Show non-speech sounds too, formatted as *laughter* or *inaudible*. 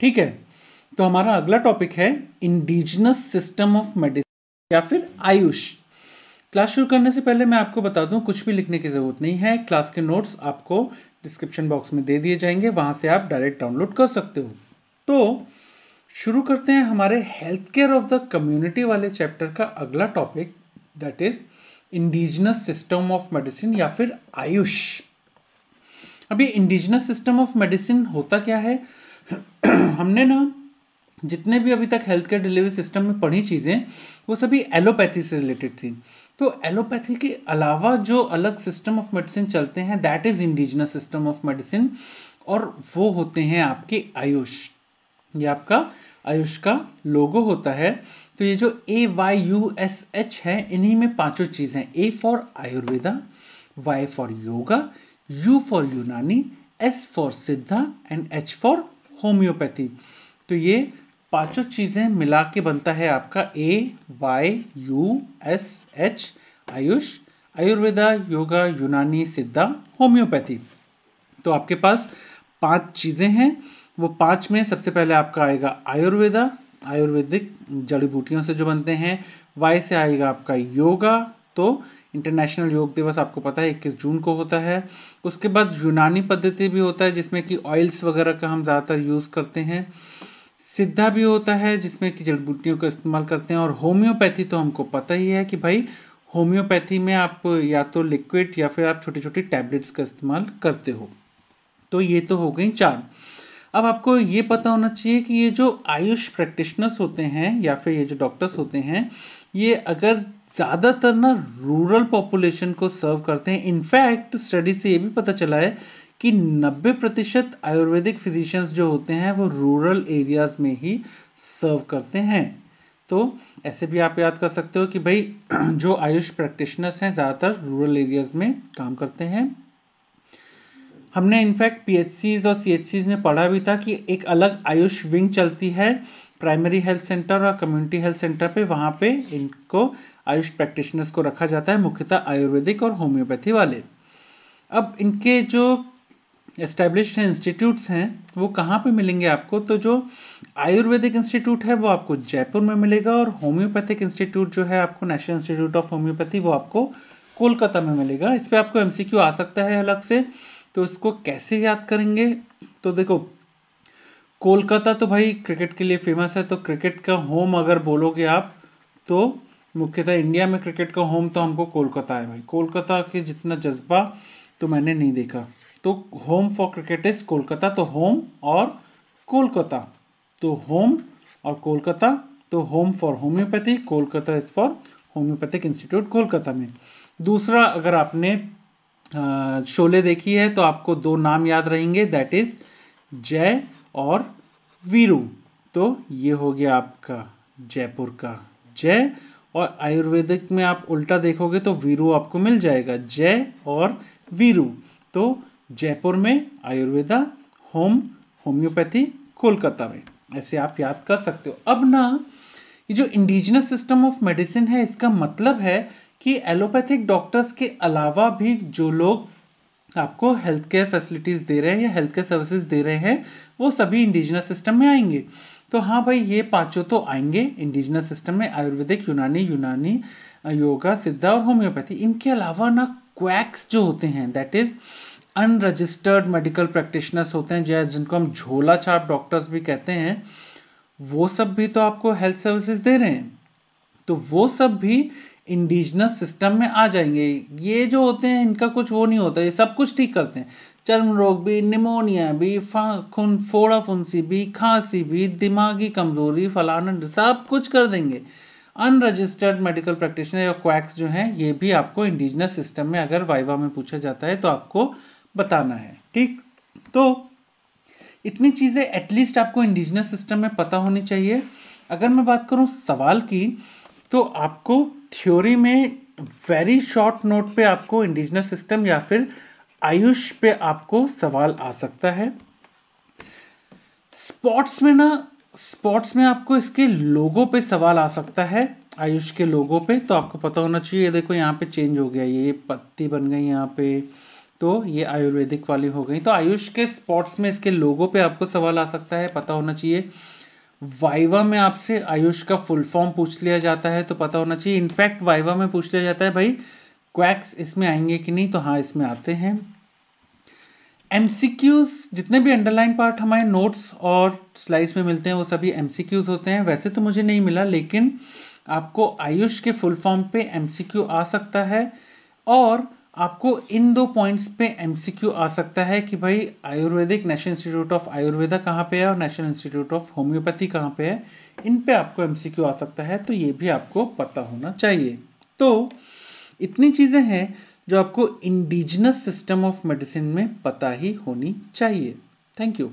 ठीक है तो हमारा अगला टॉपिक है इंडिजिनस सिस्टम ऑफ मेडिसिन या फिर आयुष क्लास शुरू करने से पहले मैं आपको बता दूं कुछ भी लिखने की ज़रूरत नहीं है क्लास के नोट्स आपको डिस्क्रिप्शन बॉक्स में दे दिए जाएंगे वहां से आप डायरेक्ट डाउनलोड कर सकते हो तो शुरू करते हैं हमारे health care of the community वाले चैप्टर का अगला topic that is indigenous system of medicine या फिर आयुष अभी इंडिजिनस सिस्टम ऑफ मेडिसिन होता क्या है *clears throat* हमने ना जितने भी अभी तक हेल्थ केयर डिलीवरी सिस्टम में पढ़ी चीज़ें वो सभी एलोपैथी से रिलेटेड थी तो एलोपैथी के अलावा जो अलग सिस्टम ऑफ मेडिसिन चलते हैं that is indigenous system of medicine और वो होते हैं आपके आयुष ये आपका आयुष का लोगो होता है तो ये जो A Y U S H है इन्हीं में पांचों चीज़ हैं A for Ayurveda Y for yoga U for Unani S for Siddha and H for homoeopathy तो ये पांचों चीज़ें मिला के बनता है आपका A Y U S H AYUSH Ayurveda yoga Unani Siddha homeopathy तो आपके पास पांच चीज़ें हैं वो पांच में सबसे पहले आपका आएगा आयुर्वेदा आयुर्वेदिक जड़ी बूटियों से जो बनते हैं वाई से आएगा आपका योगा तो इंटरनेशनल योग दिवस आपको पता है इक्कीस जून को होता है उसके बाद यूनानी पद्धति भी होता है जिसमें कि ऑयल्स वगैरह का हम ज़्यादातर यूज़ करते हैं सिद्धा भी होता है जिसमें कि जड़ी बूटियों का इस्तेमाल करते हैं और होम्योपैथी तो हमको पता ही है कि भाई होम्योपैथी में आप या तो लिक्विड या फिर आप छोटी छोटी टैबलेट्स का इस्तेमाल करते हो तो ये तो हो गई चार अब आपको ये पता होना चाहिए कि ये जो आयुष प्रैक्टिशनर्स होते हैं या फिर ये जो डॉक्टर्स होते हैं ये अगर ज़्यादातर ना रूरल पॉपुलेशन को सर्व करते हैं इनफैक्ट स्टडी से ये भी पता चला है कि 90 प्रतिशत आयुर्वेदिक फिजिशियंस जो होते हैं वो रूरल एरियाज़ में ही सर्व करते हैं तो ऐसे भी आप याद कर सकते हो कि भाई *clears throat* जो आयुष प्रैक्टिशनर्स हैं ज़्यादातर रूरल एरियाज़ में काम करते हैं हमने इनफैक्ट पी और सी में पढ़ा भी था कि एक अलग आयुष विंग चलती है प्राइमरी हेल्थ सेंटर और कम्युनिटी हेल्थ सेंटर पे वहाँ पे इनको आयुष प्रैक्टिशनर्स को रखा जाता है मुख्यतः आयुर्वेदिक और होम्योपैथी वाले अब इनके जो इस्टेब्लिश इंस्टीट्यूट्स हैं वो कहाँ पे मिलेंगे आपको तो जो आयुर्वेदिक इंस्टीट्यूट है वो आपको जयपुर में मिलेगा और होम्योपैथिक इंस्टीट्यूट जो है आपको नेशनल इंस्टीट्यूट ऑफ होम्योपैथी वो आपको कोलकाता में मिलेगा इस पर आपको एम आ सकता है अलग से तो उसको कैसे याद करेंगे तो देखो कोलकाता तो भाई क्रिकेट के लिए फेमस है तो क्रिकेट का होम अगर बोलोगे आप तो मुख्यतः इंडिया में क्रिकेट का होम तो हमको कोलकाता है भाई कोलकाता के जितना जज्बा तो मैंने नहीं देखा तो home for cricket is Kolkata तो होम और कोलकाता तो होम और कोलकाता तो home for homoeopathy Kolkata is for homoeopathic institute Kolkata में दूसरा अगर आपने शोले देखी है तो आपको दो नाम याद रहेंगे दैट इज़ जय और वीरू तो ये हो गया आपका जयपुर का जय और आयुर्वेदिक में आप उल्टा देखोगे तो वीरू आपको मिल जाएगा जय और वीरू तो जयपुर में आयुर्वेदा होम होम्योपैथी कोलकाता में ऐसे आप याद कर सकते हो अब ना ये जो इंडिजिनस सिस्टम ऑफ मेडिसिन है इसका मतलब है कि एलोपैथिक डॉक्टर्स के अलावा भी जो लोग तो आपको हेल्थ केयर फैसिलिटीज़ दे रहे हैं या हेल्थ केयर सर्विसेज दे रहे हैं वो सभी इंडिजिनस सिस्टम में आएंगे तो हाँ भाई ये पांचों तो आएंगे इंडिजिनस सिस्टम में आयुर्वेदिक यूनानी यूनानी योगा सिद्धा और होम्योपैथी इनके अलावा ना क्वैक्स जो होते हैं that is unregistered medical practitioners होते हैं जो जिनको हम झोला छाप डॉक्टर्स भी कहते हैं वो सब भी तो आपको हेल्थ सर्विसेज दे रहे हैं तो वो सब भी इंडिजनस सिस्टम में आ जाएंगे ये जो होते हैं इनका कुछ वो नहीं होता ये सब कुछ ठीक करते हैं चर्म रोग भी निमोनिया भी खून फोड़ा फुंसी भी खांसी भी दिमागी कमजोरी फलानंद सब कुछ कर देंगे अनरजिस्टर्ड मेडिकल प्रैक्टिशनर या क्वैक्स जो हैं ये भी आपको इंडिजनस सिस्टम में अगर वाइवा में पूछा जाता है तो आपको बताना है ठीक तो इतनी चीज़ें एटलीस्ट आपको इंडिजनस सिस्टम में पता होनी चाहिए अगर मैं बात करूँ सवाल की तो आपको थ्योरी में वेरी शॉर्ट नोट पे आपको इंडिजनस सिस्टम या फिर आयुष पे आपको सवाल आ सकता है स्पोर्ट्स में ना स्पोर्ट्स में आपको इसके लोगों पे सवाल आ सकता है आयुष के लोगों पे तो आपको पता होना चाहिए देखो यहाँ पे चेंज हो गया ये पत्ती बन गई यहाँ पे तो ये आयुर्वेदिक वाली हो गई तो आयुष के स्पोर्ट्स में इसके लोगों पे आपको सवाल आ सकता है पता होना चाहिए वाइवा में आपसे आयुष का फुल फॉर्म पूछ लिया जाता है तो पता होना चाहिए इनफैक्ट वाइवा में पूछ लिया जाता है भाई क्वैक्स इसमें आएंगे कि नहीं तो हाँ इसमें आते हैं एमसीक्यूज जितने भी अंडरलाइन पार्ट हमारे नोट्स और स्लाइड्स में मिलते हैं वो सभी एमसीक्यूज होते हैं वैसे तो मुझे नहीं मिला लेकिन आपको आयुष के फुल फॉर्म पे एमसीक्यू आ सकता है और आपको इन दो पॉइंट्स पे एमसीक्यू आ सकता है कि भाई Ayurvedic national institute of Ayurveda कहाँ पे है और नेशनल इंस्टीट्यूट ऑफ होम्योपैथी कहाँ पे है इन पे आपको एमसीक्यू आ सकता है तो ये भी आपको पता होना चाहिए तो इतनी चीज़ें हैं जो आपको इंडिजिनस सिस्टम ऑफ मेडिसिन में पता ही होनी चाहिए थैंक यू